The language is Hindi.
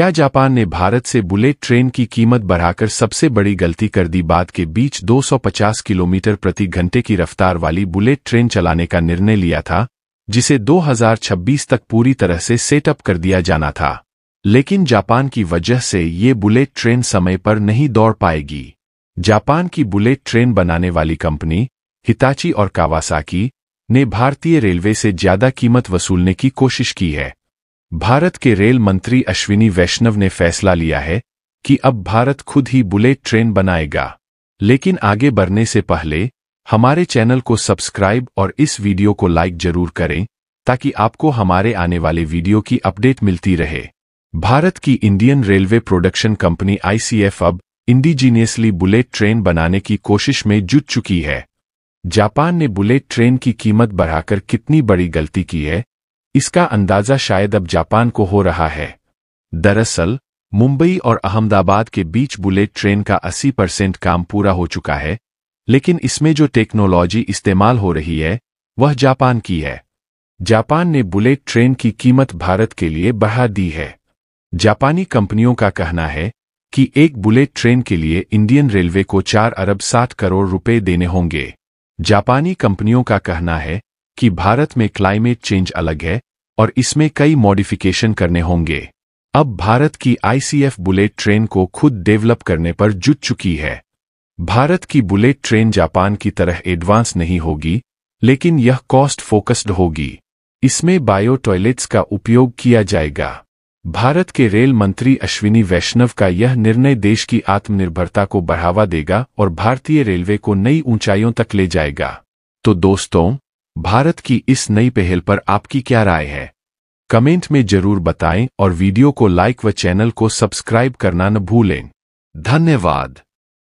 क्या जापान ने भारत से बुलेट ट्रेन की कीमत बढ़ाकर सबसे बड़ी गलती कर दी बाद के बीच 250 किलोमीटर प्रति घंटे की रफ्तार वाली बुलेट ट्रेन चलाने का निर्णय लिया था जिसे 2026 तक पूरी तरह से सेटअप कर दिया जाना था लेकिन जापान की वजह से ये बुलेट ट्रेन समय पर नहीं दौड़ पाएगी जापान की बुलेट ट्रेन बनाने वाली कंपनी हिताची और कावासाकी ने भारतीय रेलवे से ज्यादा कीमत वसूलने की कोशिश की है भारत के रेल मंत्री अश्विनी वैष्णव ने फैसला लिया है कि अब भारत खुद ही बुलेट ट्रेन बनाएगा लेकिन आगे बढ़ने से पहले हमारे चैनल को सब्सक्राइब और इस वीडियो को लाइक जरूर करें ताकि आपको हमारे आने वाले वीडियो की अपडेट मिलती रहे भारत की Indian railway production company ICF अब इंडिजीनियसली बुलेट ट्रेन बनाने की कोशिश में जुट चुकी है जापान ने बुलेट ट्रेन की कीमत बढ़ाकर कितनी बड़ी गलती की है इसका अंदाजा शायद अब जापान को हो रहा है दरअसल मुंबई और अहमदाबाद के बीच बुलेट ट्रेन का 80 परसेंट काम पूरा हो चुका है लेकिन इसमें जो टेक्नोलॉजी इस्तेमाल हो रही है वह जापान की है जापान ने बुलेट ट्रेन की कीमत भारत के लिए बढ़ा दी है जापानी कंपनियों का कहना है कि एक बुलेट ट्रेन के लिए इंडियन रेलवे को चार अरब साठ करोड़ रुपए देने होंगे जापानी कंपनियों का कहना है कि भारत में क्लाइमेट चेंज अलग है और इसमें कई मॉडिफिकेशन करने होंगे अब भारत की आईसीएफ बुलेट ट्रेन को खुद डेवलप करने पर जुट चुकी है भारत की बुलेट ट्रेन जापान की तरह एडवांस नहीं होगी लेकिन यह कॉस्ट फोकस्ड होगी इसमें बायो टॉयलेट्स का उपयोग किया जाएगा भारत के रेल मंत्री अश्विनी वैष्णव का यह निर्णय देश की आत्मनिर्भरता को बढ़ावा देगा और भारतीय रेलवे को नई ऊंचाइयों तक ले जाएगा तो दोस्तों भारत की इस नई पहल पर आपकी क्या राय है कमेंट में जरूर बताएं और वीडियो को लाइक व चैनल को सब्सक्राइब करना न भूलें धन्यवाद